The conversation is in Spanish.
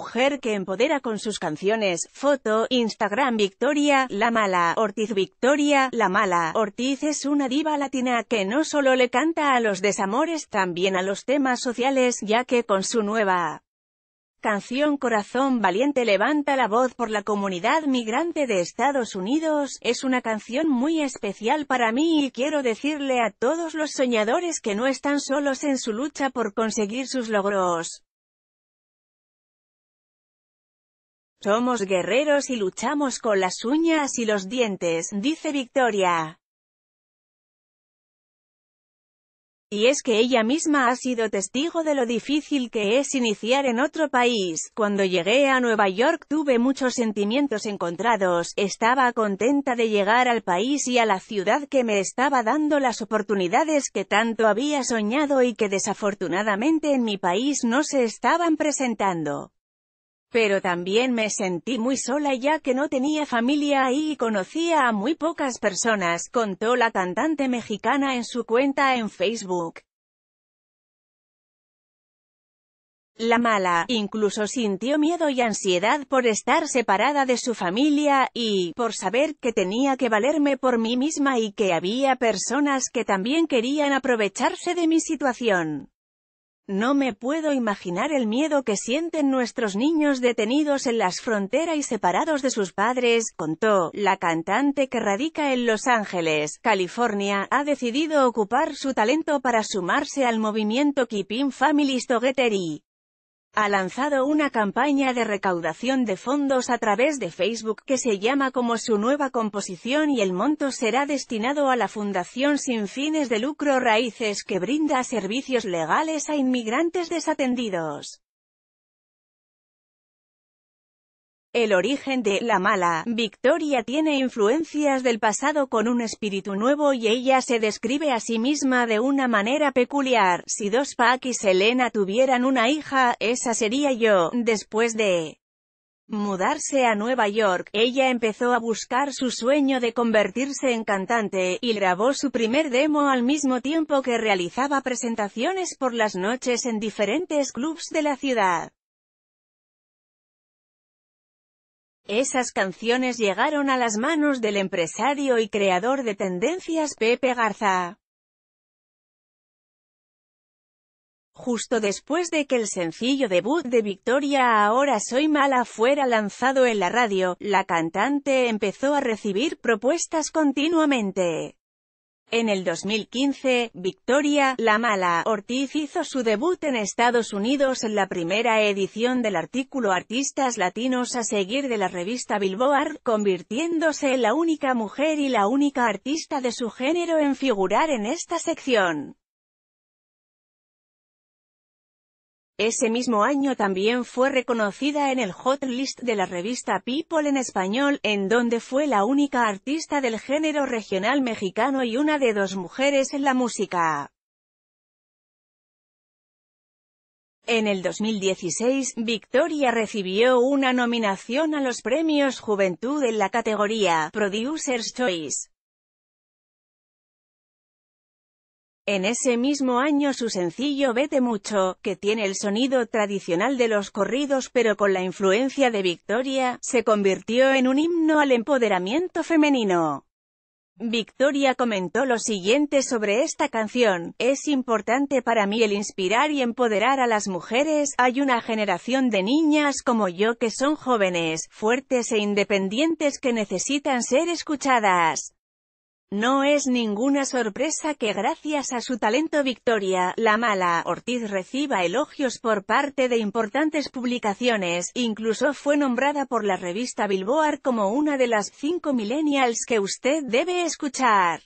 mujer que empodera con sus canciones, foto, Instagram Victoria, La Mala, Ortiz Victoria, La Mala, Ortiz es una diva latina que no solo le canta a los desamores, también a los temas sociales, ya que con su nueva canción Corazón Valiente levanta la voz por la comunidad migrante de Estados Unidos, es una canción muy especial para mí y quiero decirle a todos los soñadores que no están solos en su lucha por conseguir sus logros. Somos guerreros y luchamos con las uñas y los dientes, dice Victoria. Y es que ella misma ha sido testigo de lo difícil que es iniciar en otro país. Cuando llegué a Nueva York tuve muchos sentimientos encontrados, estaba contenta de llegar al país y a la ciudad que me estaba dando las oportunidades que tanto había soñado y que desafortunadamente en mi país no se estaban presentando. Pero también me sentí muy sola ya que no tenía familia ahí y conocía a muy pocas personas, contó la cantante mexicana en su cuenta en Facebook. La mala, incluso sintió miedo y ansiedad por estar separada de su familia, y, por saber que tenía que valerme por mí misma y que había personas que también querían aprovecharse de mi situación. No me puedo imaginar el miedo que sienten nuestros niños detenidos en las fronteras y separados de sus padres, contó. La cantante que radica en Los Ángeles, California, ha decidido ocupar su talento para sumarse al movimiento Keeping Families Together ha lanzado una campaña de recaudación de fondos a través de Facebook que se llama como su nueva composición y el monto será destinado a la Fundación Sin Fines de Lucro Raíces que brinda servicios legales a inmigrantes desatendidos. El origen de la mala Victoria tiene influencias del pasado con un espíritu nuevo y ella se describe a sí misma de una manera peculiar. Si dos Pac y Selena tuvieran una hija, esa sería yo. Después de mudarse a Nueva York, ella empezó a buscar su sueño de convertirse en cantante, y grabó su primer demo al mismo tiempo que realizaba presentaciones por las noches en diferentes clubs de la ciudad. Esas canciones llegaron a las manos del empresario y creador de tendencias Pepe Garza. Justo después de que el sencillo debut de Victoria Ahora Soy Mala fuera lanzado en la radio, la cantante empezó a recibir propuestas continuamente. En el 2015, Victoria, la mala, Ortiz hizo su debut en Estados Unidos en la primera edición del artículo Artistas Latinos a seguir de la revista Billboard, convirtiéndose en la única mujer y la única artista de su género en figurar en esta sección. Ese mismo año también fue reconocida en el Hot List de la revista People en español, en donde fue la única artista del género regional mexicano y una de dos mujeres en la música. En el 2016, Victoria recibió una nominación a los premios Juventud en la categoría Producer's Choice. En ese mismo año su sencillo Vete mucho, que tiene el sonido tradicional de los corridos pero con la influencia de Victoria, se convirtió en un himno al empoderamiento femenino. Victoria comentó lo siguiente sobre esta canción, es importante para mí el inspirar y empoderar a las mujeres, hay una generación de niñas como yo que son jóvenes, fuertes e independientes que necesitan ser escuchadas. No es ninguna sorpresa que gracias a su talento Victoria, la mala, Ortiz reciba elogios por parte de importantes publicaciones, incluso fue nombrada por la revista Billboard como una de las cinco millennials que usted debe escuchar.